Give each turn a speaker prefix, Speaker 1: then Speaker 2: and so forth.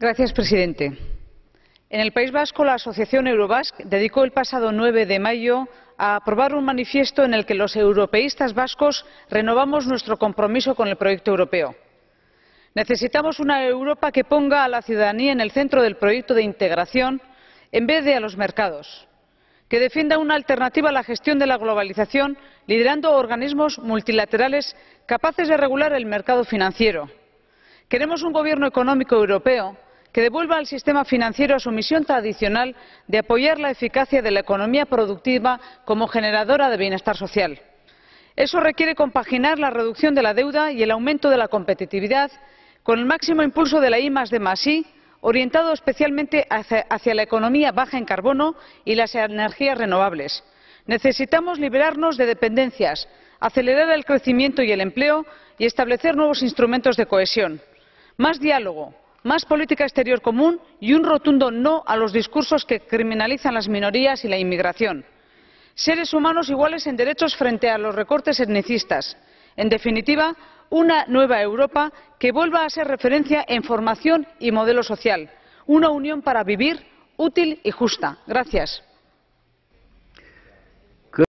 Speaker 1: Gracias, presidente. En el País Vasco, la Asociación Eurovasc dedicó el pasado 9 de mayo a aprobar un manifiesto en el que los europeístas vascos renovamos nuestro compromiso con el proyecto europeo. Necesitamos una Europa que ponga a la ciudadanía en el centro del proyecto de integración en vez de a los mercados, que defienda una alternativa a la gestión de la globalización liderando organismos multilaterales capaces de regular el mercado financiero. Queremos un gobierno económico europeo que devuelva al sistema financiero a su misión tradicional de apoyar la eficacia de la economía productiva como generadora de bienestar social. Eso requiere compaginar la reducción de la deuda y el aumento de la competitividad con el máximo impulso de la I, +D orientado especialmente hacia la economía baja en carbono y las energías renovables. Necesitamos liberarnos de dependencias, acelerar el crecimiento y el empleo y establecer nuevos instrumentos de cohesión. Más diálogo, más política exterior común y un rotundo no a los discursos que criminalizan las minorías y la inmigración. Seres humanos iguales en derechos frente a los recortes etnicistas. En definitiva, una nueva Europa que vuelva a ser referencia en formación y modelo social. Una unión para vivir útil y justa. Gracias.